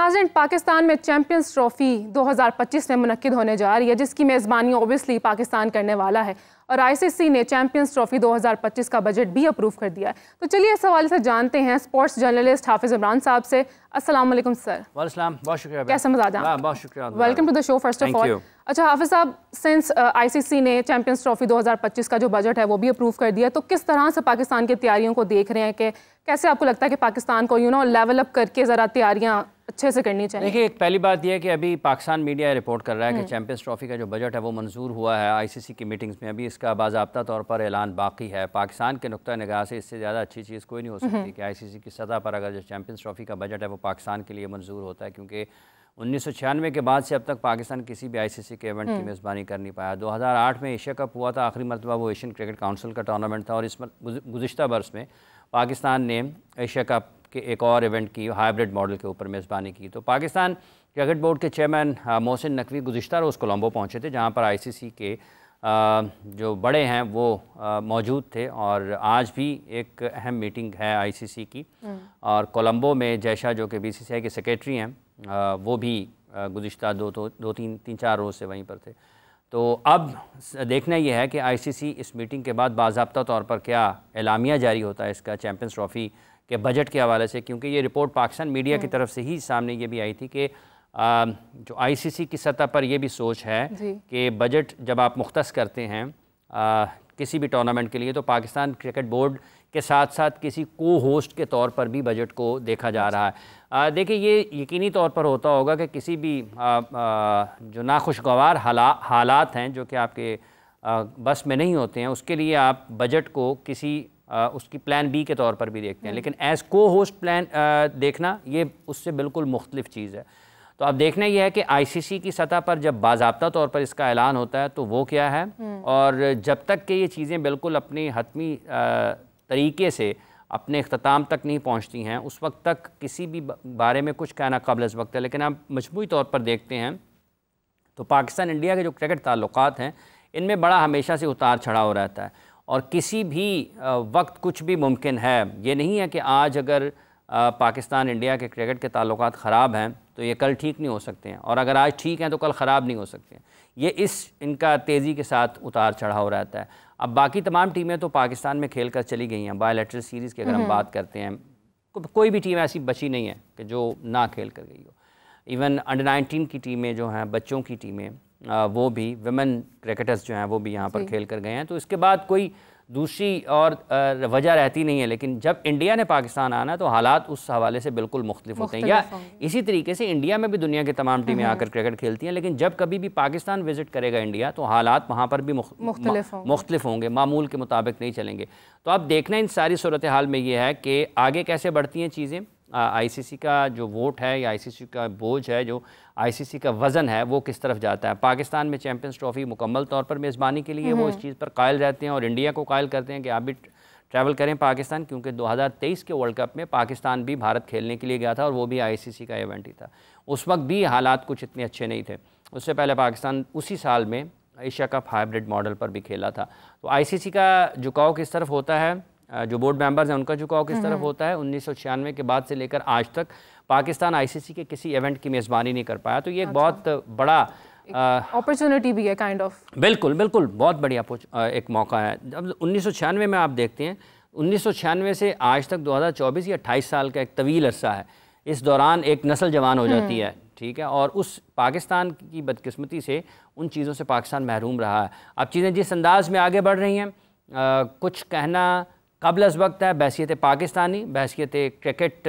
नाजन पाकिस्तान में champions trophy 2025 में मनकद होने जा रही है जिसकी मेज़बानी ओबियसली पाकिस्तान करने वाला है और आईसीसी ने चैंपियंस ट्रॉफी 2025 का बजट भी अप्रूव कर दिया है तो चलिए इस हवाले से जानते हैं स्पोर्ट्स जर्नलिस्ट हाफिज इमरान साहब से असलम सर वालेकाम बहुत शुक्रिया कैसे मजाद हाँ, बहुत शुक्रिया welcome to the show first of all अच्छा हाफिज साहब सिंस आईसीसी uh, ने चैंपियंस ट्रॉफी 2025 का जो बजट है वो भी अप्रूव कर दिया तो किस तरह से पाकिस्तान की तैयारियों को देख रहे हैं कि कैसे आपको लगता है कि पाकिस्तान को यू नो लेवल अप करके ज़रा तैयारियाँ अच्छे से करनी चाहिए देखिए एक पहली बात यह है कि अभी पाकिस्तान मीडिया रिपोर्ट कर रहा है कि चैंपियंस हम्म। ट्रॉफी का जो बजट है वो मंजूर हुआ है आईसीसी की मीटिंग्स में अभी इस इसका बाबा तौर पर ऐलान बाकी है पाकिस्तान के नुकतः नगाह से इससे ज़्यादा अच्छी चीज़ कोई नहीं हो सकती हम्म। कि आई सी सी की सतह पर अगर जो चैम्पियंस ट्रॉफी का बजट है वो पाकिस्तान के लिए मंजूर होता है क्योंकि उन्नीस सौ छियानवे के बाद से अब तक पाकिस्तान किसी भी आईसीसी के इवेंट की हम्म। मेज़बानी कर नहीं पाया 2008 में एशिया कप हुआ था आखिरी मरतबा वो एशियन क्रिकेट काउंसिल का टूर्नामेंट था और इस गुजशत बरस में पाकिस्तान ने एशिया कप के एक और इवेंट की हाइब्रिड मॉडल के ऊपर मेज़बानी की तो पाकिस्तान क्रिकेट बोर्ड के चेयरमैन मोहसिन नकवी गुजशत रोज़ कोलम्बो पहुँचे थे जहाँ पर आई के जो बड़े हैं वो मौजूद थे और आज भी एक अहम मीटिंग है आईसीसी की हम्म। और कोलंबो में जैशा जो कि बीसीसीआई के सेक्रेटरी हैं वो भी गुज्त दो तो दो तीन तीन चार रोज़ से वहीं पर थे तो अब देखना यह है कि आईसीसी इस मीटिंग के बाद बाबा तौर पर क्या एलामिया जारी होता है इसका चैम्पियंस ट्रॉफ़ी के बजट के हवाले से क्योंकि ये रिपोर्ट पाकिस्तान मीडिया की हम्म। तरफ से ही सामने ये भी आई थी कि जो आईसीसी की सतह पर यह भी सोच है कि बजट जब आप मुख्त करते हैं आ, किसी भी टूर्नामेंट के लिए तो पाकिस्तान क्रिकेट बोर्ड के साथ साथ किसी को होस्ट के तौर पर भी बजट को देखा जा रहा है देखिए ये यकीनी तौर पर होता होगा कि किसी भी आ, आ, जो नाखुशगवार हाला हालात हैं जो कि आपके आ, बस में नहीं होते हैं उसके लिए आप बजट को किसी आ, उसकी प्लान बी के तौर पर भी देखते हैं लेकिन एज़ को होस्ट प्लान आ, देखना ये उससे बिल्कुल मुख्तलिफ चीज़ है तो अब देखना यह है कि आईसीसी की सतह पर जब बाबा तौर पर इसका ऐलान होता है तो वो क्या है हम्म। और जब तक कि ये चीज़ें बिल्कुल अपनी हतमी तरीके से अपने अख्ताम तक नहीं पहुँचती हैं उस वक्त तक किसी भी बारे में कुछ कहना कबल इस वक्त है लेकिन आप मजमू तौर पर देखते हैं तो पाकिस्तान इंडिया के जो क्रिकेट ताल्लुक हैं इनमें बड़ा हमेशा से उतार चढ़ाव रहता है और किसी भी वक्त कुछ भी मुमकिन है ये नहीं है कि आज अगर पाकिस्तान इंडिया के क्रिकेट के ताल्लुक ख़राब हैं तो ये कल ठीक नहीं हो सकते हैं और अगर आज ठीक हैं तो कल ख़राब नहीं हो सकते हैं ये इस इनका तेज़ी के साथ उतार चढ़ाव रहता है अब बाकी तमाम टीमें तो पाकिस्तान में खेल कर चली गई हैं बायोलेट्रल सीरीज़ की अगर हम हम्म। बात करते हैं को, कोई भी टीम ऐसी बची नहीं है कि जो ना खेल कर गई हो इवन अंडर नाइनटीन की टीमें जो हैं बच्चों की टीमें वो भी वमेन क्रिकेटर्स जो हैं वो भी यहाँ पर खेल कर गए हैं तो इसके बाद कोई दूसरी और वजह रहती नहीं है लेकिन जब इंडिया ने पाकिस्तान आना तो हालात उस हवाले से बिल्कुल मुख्तलि होते हैं या इसी तरीके से इंडिया में भी दुनिया की तमाम टीमें हम्म। आकर क्रिकेट खेलती हैं लेकिन जब कभी भी पाकिस्तान विजिट करेगा इंडिया तो हालात वहाँ पर भी मुख्तलि होंगे मामूल के मुताबिक नहीं चलेंगे तो आप देखना इन सारी सूरत हाल में ये है कि आगे कैसे बढ़ती हैं चीज़ें आईसीसी का जो वोट है या आईसीसी का बोझ है जो आईसीसी का वज़न है वो किस तरफ जाता है पाकिस्तान में चैम्पियंस ट्रॉफी मुकम्मल तौर पर मेज़बानी के लिए वो हम्म। इस चीज़ पर कायल रहते हैं और इंडिया को कायल करते हैं कि आप भी ट्रैवल करें पाकिस्तान क्योंकि 2023 के वर्ल्ड कप में पाकिस्तान भी भारत खेलने के लिए गया था और वो भी आईसीसी का इवेंट ही था उस वक्त भी हालात कुछ इतने अच्छे नहीं थे उससे पहले पाकिस्तान उसी साल में एशिया कप हाइब्रिड मॉडल पर भी खेला था तो आईसीसी का झुकाव किस तरफ होता है जो बोर्ड मेंबर्स हैं उनका झुकाव किस तरफ हम्म। होता है उन्नीस के बाद से लेकर आज तक पाकिस्तान आईसीसी के किसी इवेंट की मेज़बानी नहीं कर पाया तो ये एक अच्छा। बहुत बड़ा अपॉर्चुनिटी भी है काइंड ऑफ बिल्कुल बिल्कुल बहुत बढ़िया एक मौका है जब उन्नीस में आप देखते हैं उन्नीस से आज तक 2024 या अट्ठाईस साल का एक तवील अरसा है इस दौरान एक नस्ल जवान हो जाती हम्म। है ठीक है और उस पाकिस्तान की बदकिस्मती से उन चीज़ों से पाकिस्तान महरूम रहा है अब चीज़ें जिस अंदाज में आगे बढ़ रही हैं कुछ कहना कबल वक्त है बहसीत पाकिस्तानी बहसीत क्रिकेट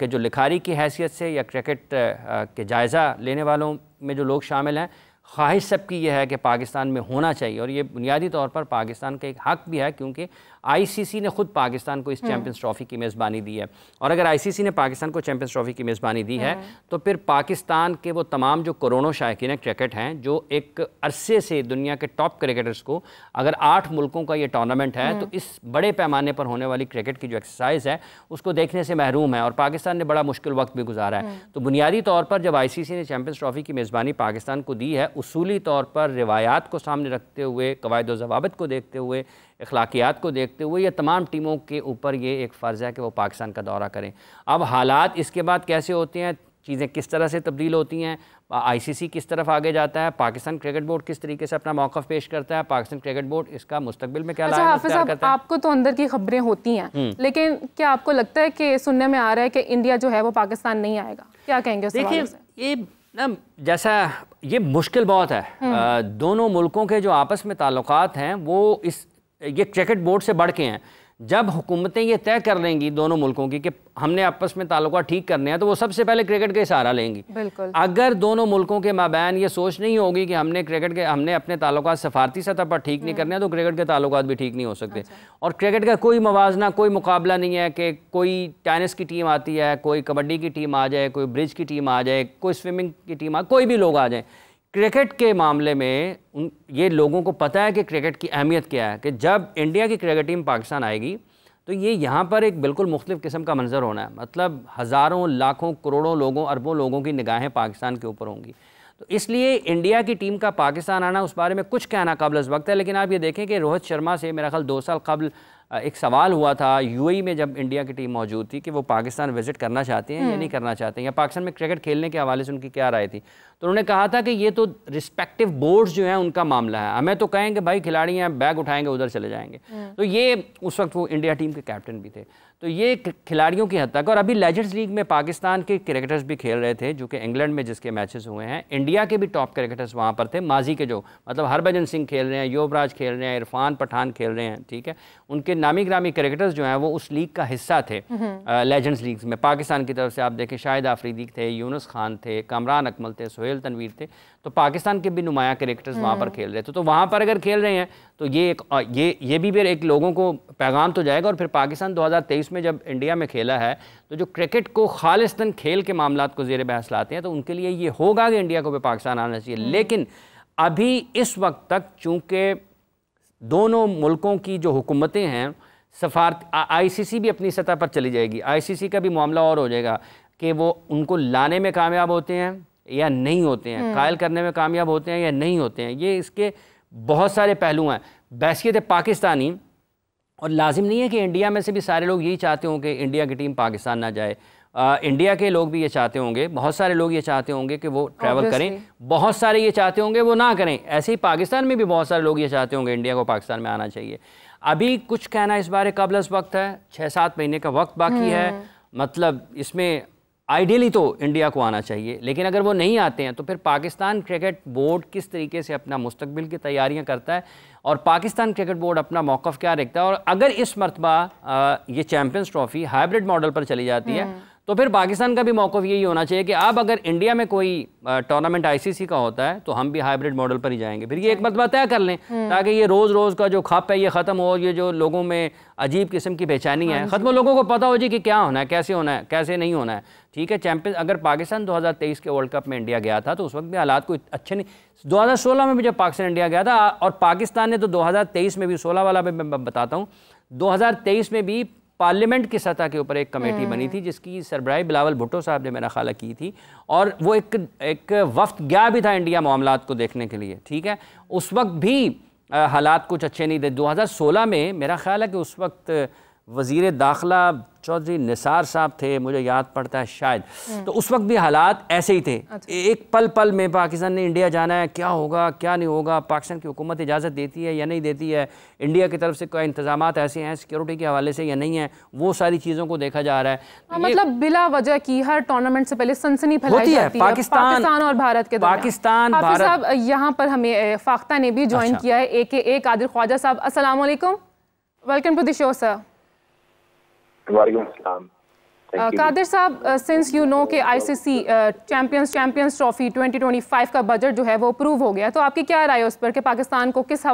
के जो लिखारी की हैसियत से या क्रिकेट के जायज़ा लेने वालों में जो लोग शामिल हैं ख्वाहिश सबकी यह है कि पाकिस्तान में होना चाहिए और ये बुनियादी तौर पर पाकिस्तान का एक हक भी है क्योंकि आईसीसी ने खुद पाकिस्तान को इस चैंपियंस हम्म। ट्रॉफी की मेज़बानी दी है और अगर आईसीसी ने पाकिस्तान को चैंपियंस ट्रॉफी की मेज़बानी दी है हम्म। तो फिर पाकिस्तान के वो तमाम जो करोड़ों शायक क्रिकेट हैं जो एक अरसे से दुनिया के टॉप क्रिकेटर्स को अगर आठ मुल्कों का ये टूर्नामेंट है तो हम्म। इस बड़े पैमाने पर होने वाली क्रिकेट की जो एक्सरसाइज है उसको देखने से महरूम है और पाकिस्तान ने बड़ा मुश्किल वक्त भी गुजारा है तो बुनियादी तौर पर जब आई ने चैंपियंस ट्रॉफी की मेज़बानी पाकिस्तान को दी है उसूली तौर पर रिवायात को सामने रखते हुए कवायद जवाबत को देखते हुए अखलाकियात को देखते हुए यह तमाम टीमों के ऊपर ये एक फ़र्ज़ है कि वो पाकिस्तान का दौरा करें अब हालात इसके बाद कैसे होते हैं चीज़ें किस तरह से तब्दील होती हैं आईसीसी किस तरफ आगे जाता है पाकिस्तान क्रिकेट बोर्ड किस तरीके से अपना मौक़ पेश करता है पाकिस्तान क्रिकेट बोर्ड इसका मुस्तबिल में क्या अच्छा, आप, करता है? आपको तो अंदर की खबरें होती हैं हम्म। लेकिन क्या आपको लगता है कि सुनने में आ रहा है कि इंडिया जो है वो पाकिस्तान नहीं आएगा क्या कहेंगे देखिए ये ना जैसा ये मुश्किल बहुत है हम्म। दोनों मुल्कों के जो आपस में ताल्लुक हैं वो इस ये क्रिकेट बोर्ड से बढ़ के हैं जब हुकूमतें ये तय कर लेंगी दोनों मुल्कों की कि हमने आपस में ताल्लुक ठीक करने हैं तो वो सबसे पहले क्रिकेट का सहारा लेंगी बिल्कुल अगर दोनों मुल्कों के माबैन ये सोच नहीं होगी कि हमने क्रिकेट के हमने अपने ताल्लुक सफारती सतह पर ठीक नहीं हम्म। करने हैं तो क्रिकेट के ताल्लुक भी ठीक नहीं हो सकते अच्छा। और क्रिकेट का कोई मुवजना कोई मुकाबला नहीं है कि कोई टेनिस की टीम आती है कोई कबड्डी की टीम आ जाए कोई ब्रिज की टीम आ जाए कोई स्विमिंग की टीम आ कोई भी लोग आ जाए क्रिकेट के मामले में उन ये लोगों को पता है कि क्रिकेट की अहमियत क्या है कि जब इंडिया की क्रिकेट टीम पाकिस्तान आएगी तो ये यहाँ पर एक बिल्कुल मुख्तफ किस्म का मंजर होना है मतलब हज़ारों लाखों करोड़ों लोगों अरबों लोगों की निगाहें पाकिस्तान के ऊपर होंगी तो इसलिए इंडिया की टीम का पाकिस्तान आना उस बारे में कुछ कहना कबल इस वक्त है लेकिन आप ये देखें कि रोहित शर्मा से मेरा ख्याल दो साल कबल एक सवाल हुआ था यूएई में जब इंडिया की टीम मौजूद थी कि वो पाकिस्तान विज़िट करना चाहते हैं या हम्म। नहीं करना चाहते हैं या पाकिस्तान में क्रिकेट खेलने के हवाले से उनकी क्या राय थी तो उन्होंने कहा था कि ये तो रिस्पेक्टिव बोर्ड्स जो हैं उनका मामला है हमें तो कहेंगे भाई खिलाड़ी हैं बैग उठाएंगे उधर चले जाएंगे हम्म। तो ये उस वक्त वो इंडिया टीम के कैप्टन भी थे तो ये खिलाड़ियों की हद तक और अभी लेजेंड्स लीग में पाकिस्तान के क्रिकेटर्स भी खेल रहे थे जो कि इंग्लैंड में जिसके मैचेस हुए हैं इंडिया के भी टॉप क्रिकेटर्स वहाँ पर थे माजी के जो मतलब हरभजन सिंह खेल रहे हैं युवराज खेल रहे हैं इरफान पठान खेल रहे हैं ठीक है उनके नामी ग्रामी क्रिकेटर्स जो हैं वो उस लीग का हिस्सा थे लेजेंड्स हम्म। लीग में पाकिस्तान की तरफ से आप देखें शाहिद आफरीदी थे यूनस खान थे कमरान अकमल थे सोहेल सोहेल तनवीर थे तो पाकिस्तान के भी नुमाया करेक्टर्स वहाँ पर हम्म। खेल रहे थे तो वहाँ पर अगर खेल रहे हैं तो ये एक ये ये भी फिर एक लोगों को पैगाम तो जाएगा और फिर पाकिस्तान 2023 में जब इंडिया में खेला है तो जो क्रिकेट को खालिस्तन खेल के मामला को जेर बहस लाते हैं तो उनके लिए ये होगा कि इंडिया को भी पाकिस्तान आना चाहिए हम्म। लेकिन अभी इस वक्त तक चूँकि दोनों मुल्कों की जो हुकूमतें हैं सफारत आईसीसी भी अपनी सतह पर चली जाएगी आईसीसी का भी मामला और हो जाएगा कि वो उनको लाने में कामयाब होते हैं या नहीं होते हैं हम्म। कायल करने में कामयाब होते हैं या नहीं होते हैं ये इसके बहुत सारे पहलू हैं बैसीत पाकिस्तानी और लाजिम नहीं है कि इंडिया में से भी सारे लोग यही चाहते हों कि इंडिया की टीम पाकिस्तान ना जाए आ, इंडिया के लोग भी ये चाहते होंगे बहुत सारे लोग ये चाहते होंगे कि वो ट्रैवल करें बहुत सारे ये चाहते होंगे वो ना करें ऐसे ही पाकिस्तान में भी बहुत सारे लोग ये चाहते होंगे इंडिया को पाकिस्तान में आना चाहिए अभी कुछ कहना इस बारे कबलस वक्त है छः सात महीने का वक्त बाकी है हम्म। मतलब इसमें आइडियली तो इंडिया को आना चाहिए लेकिन अगर वो नहीं आते हैं तो फिर पाकिस्तान क्रिकेट बोर्ड किस तरीके से अपना मुस्तबिल की तैयारियां करता है और पाकिस्तान क्रिकेट बोर्ड अपना मौक़ क्या रखता है और अगर इस मरतबा ये चैम्पियंस ट्रॉफी हाइब्रिड मॉडल पर चली जाती है हम्म। तो फिर पाकिस्तान का भी मौक़ यही होना चाहिए कि अब अगर इंडिया में कोई टूर्नामेंट आईसीसी का होता है तो हम भी हाइब्रिड मॉडल पर ही जाएंगे फिर ये एक मतलब तय कर लें हम्म। ताकि ये रोज़ रोज़ का जो खप है ये ख़त्म हो ये जो लोगों में अजीब किस्म की बेचैनी है हाँ ख़त्म लोगों को पता हो जाए कि क्या होना है कैसे होना है कैसे नहीं होना है ठीक है चैंपियन अगर पाकिस्तान 2023 के वर्ल्ड कप में इंडिया गया था तो उस वक्त भी हालात को अच्छे नहीं 2016 में भी जब पाकिस्तान इंडिया गया था और पाकिस्तान ने तो 2023 में भी 16 वाला भी मैं बताता हूँ 2023 में भी पार्लियामेंट की सतह के ऊपर एक कमेटी बनी हम्म। थी जिसकी सरब्राहि बिलावल भुट्टो साहब ने मेरा खाला की थी और वो एक एक वक्त गया भी था इंडिया मामला को देखने के लिए ठीक है उस वक्त भी हालात कुछ अच्छे नहीं थे 2016 में मेरा ख्याल है कि उस वक्त वज़ी दाखिला चौधरी निसार साहब थे मुझे याद पड़ता है शायद हम्म। तो उस वक्त भी हालात ऐसे ही थे अच्छा। एक पल पल में पाकिस्तान ने इंडिया जाना है क्या होगा क्या नहीं होगा पाकिस्तान की हुकूमत इजाज़त देती है या नहीं देती है इंडिया की तरफ से क्या इंतजाम ऐसे हैं सिक्योरिटी के हवाले से या नहीं है वो सारी चीज़ों को देखा जा रहा है आ, हाँ, मतलब बिला वजह की हर टूर्नामेंट से पहले सनसनी फैलाई है पाकिस्तान और भारत के पाकिस्तान साहब यहाँ पर हमें फाख्ता ने भी ज्वाइन अच्छा। किया है ए के ए कादिर ख्वाजा साहब असलम वेलकम टू दिशो सर वालेकुम कादिर um, uh, साहब सिंस यू नो के आईसीसी चैंपियंस चैंपियंस ट्रॉफी 2025 का बजट जो है वो अप्रूव हो गया तो आपकी क्या राय है उस पर कि पाकिस्तान को किस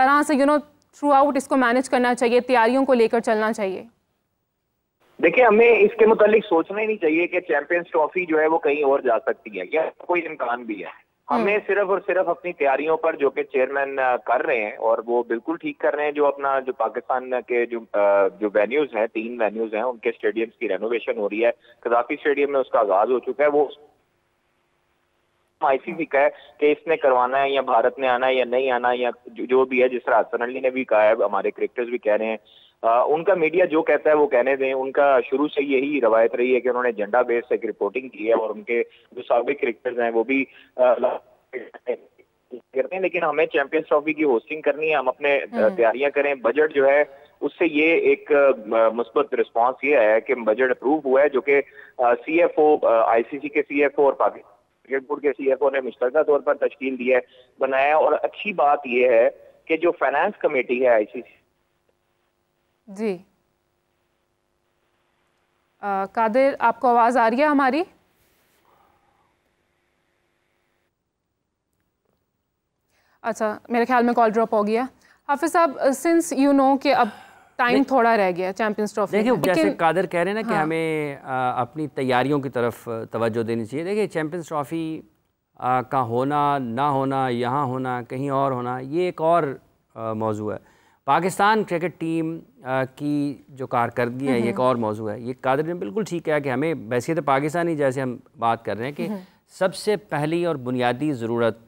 तरह से यू नो थ्रू आउट इसको मैनेज करना चाहिए तैयारियों को लेकर चलना चाहिए देखिए हमें इसके मुतालिक सोचना ही नहीं चाहिए कि चैंपियंस ट्रॉफी जो है वो कहीं और जा सकती है क्या कोई इम्कान भी है हम्म। हमें सिर्फ और सिर्फ अपनी तैयारियों पर जो कि चेयरमैन कर रहे हैं और वो बिल्कुल ठीक कर रहे हैं जो अपना जो पाकिस्तान के जो जो वेन्यूज हैं तीन वेन्यूज हैं उनके स्टेडियम्स की रेनोवेशन हो रही है कदाफी स्टेडियम में उसका आगाज हो चुका है वो आईसीसी का है कि इसने करवाना है या भारत ने आना है या नहीं आना या जो, जो भी है जिस तरह हसन अली ने भी कहा है हमारे क्रिकेटर्स भी कह रहे हैं उनका मीडिया जो कहता है वो कहने दें उनका शुरू से यही रवायत रही है कि उन्होंने झंडा बेस से रिपोर्टिंग की है और उनके जो सबक क्रिकेटर्स हैं वो भी करते हैं लेकिन हमें चैंपियंस ट्रॉफी की होस्टिंग करनी है हम अपने हम्म। तैयारियां करें बजट जो है उससे ये एक मुस्बत रिस्पांस ये है कि बजट अप्रूव हुआ है जो कि सी एफ ओ आईसीसी के सी एफ ओ और पाकिस्तान क्रिकेट बोर्ड के सी एफ ओ ने मुश्तर तौर पर तश्कील दिया है बनाया और अच्छी बात यह है कि जो फाइनेंस कमेटी है आईसीसी जी आ, कादिर आपको आवाज़ आ रही है हमारी अच्छा मेरे ख्याल में कॉल ड्रॉप हो गया हाफिज साहब सिंस यू नो कि अब टाइम थोड़ा रह गया चैंपियंस ट्रॉफी देखिए जैसे कादर कह रहे हैं ना हाँ। कि हमें आ, अपनी तैयारियों की तरफ तवज्जो देनी चाहिए देखिए चैंपियंस ट्रॉफी का होना ना होना यहाँ होना कहीं और होना ये एक और मौजू है पाकिस्तान क्रिकेट टीम की जो कारकर्दगी है ये एक हम्म। और मौजू है ये कादर ने बिल्कुल ठीक है कि हमें वैसे तो पाकिस्तानी जैसे हम बात कर रहे हैं कि हम्म। सबसे पहली और बुनियादी ज़रूरत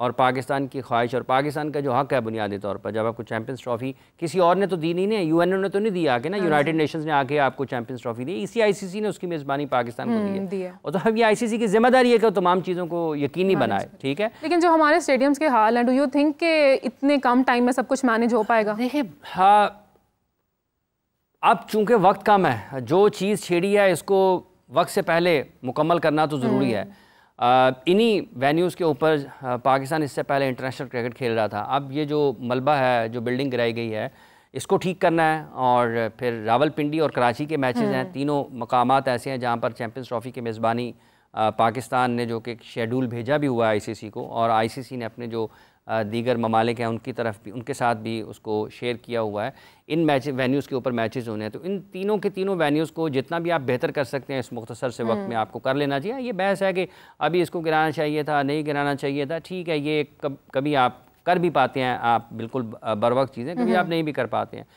और पाकिस्तान की ख्वाहिश और पाकिस्तान का जो हक है बुनियादी तौर पर जब आपको चैंपियंस ट्रॉफी किसी और ने तो दी नहीं है यू ने तो नहीं दिया आके ना यूनाइटेड हाँ नेशंस ने आके आपको चैंपियंस ट्रॉफी दी इसी आईसीसी ने उसकी मेज़बानी पाकिस्तान को हम्म, दी है और तो हम ये आईसीसी की जिम्मेदारी है कि तमाम चीज़ों को यकीनी हाँ बनाए ठीक है लेकिन जो हमारे स्टेडियम्स के हाल हैं डू यू थिंक के इतने कम टाइम में सब कुछ मैनेज हो पाएगा हाँ, अब चूंकि वक्त कम है जो चीज़ छेड़ी है इसको वक्त से पहले मुकम्मल करना तो ज़रूरी हम्म। है इन्हीं वेन्यूज़ के ऊपर पाकिस्तान इससे पहले इंटरनेशनल क्रिकेट खेल रहा था अब ये जो मलबा है जो बिल्डिंग गिराई गई है इसको ठीक करना है और फिर रावलपिंडी और कराची के मैचेस हम्म। हैं तीनों मकाम ऐसे हैं जहाँ पर चैम्पियंस ट्रॉफी की मेज़बानी पाकिस्तान ने जो कि एक शेड्यूल भेजा भी हुआ है आईसीसी को और आई ने अपने जो दीगर ममालिक हैं उनकी तरफ भी उनके साथ भी उसको शेयर किया हुआ है इन मैच वेन्यूज़ के ऊपर मैचेस होने हैं तो इन तीनों के तीनों वेन्यूज़ को जितना भी आप बेहतर कर सकते हैं इस मुख्तसर से वक्त में हम्म। आपको कर लेना चाहिए हाँ, ये बहस है कि अभी इसको गिराना चाहिए था नहीं गिराना चाहिए था ठीक है ये कब कभी आप कर भी पाते हैं आप बिल्कुल बर चीज़ें कभी हम्म। आप नहीं भी कर पाते हैं